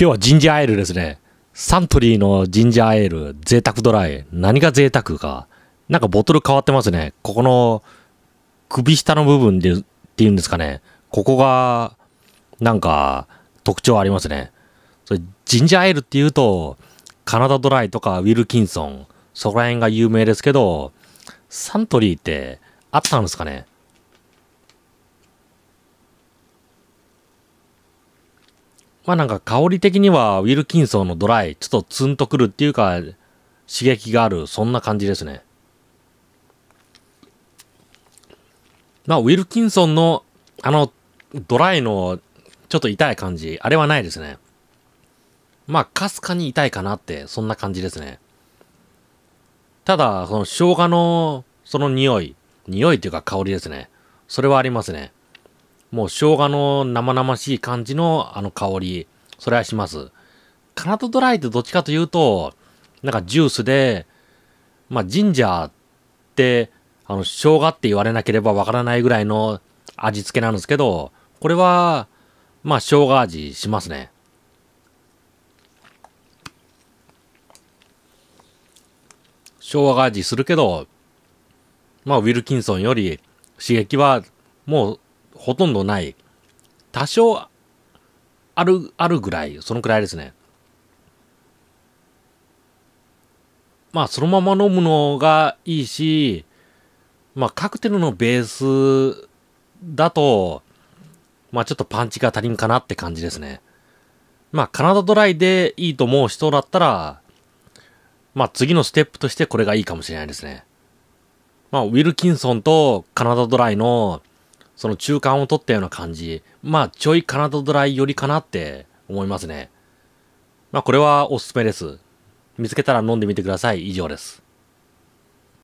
今日はジンジャーエールですね。サントリーのジンジャーエール、贅沢ドライ。何が贅沢か。なんかボトル変わってますね。ここの首下の部分でっていうんですかね。ここが、なんか特徴ありますね。それジンジャーエールっていうと、カナダドライとかウィルキンソン、そこら辺が有名ですけど、サントリーってあったんですかねまあなんか香り的にはウィルキンソンのドライ、ちょっとツンとくるっていうか、刺激がある、そんな感じですね。まあウィルキンソンのあのドライのちょっと痛い感じ、あれはないですね。まあかすかに痛いかなって、そんな感じですね。ただ、その生姜のその匂い、匂いというか香りですね。それはありますね。もう生姜の生々しい感じのあの香り、それはします。カナトドライってどっちかというと、なんかジュースで、まあジンジャーって、あの、生姜って言われなければわからないぐらいの味付けなんですけど、これは、まあ生姜味しますね。生姜味するけど、まあウィルキンソンより刺激はもうほとんどない。多少、ある、あるぐらい、そのくらいですね。まあ、そのまま飲むのがいいし、まあ、カクテルのベースだと、まあ、ちょっとパンチが足りんかなって感じですね。まあ、カナダドライでいいと思う人だったら、まあ、次のステップとしてこれがいいかもしれないですね。まあ、ウィルキンソンとカナダドライのその中間を取ったような感じ、まあ、ちょいカナダドライ寄りかなって思いますね。まあ、これはおすすめです。見つけたら飲んでみてください。以上です。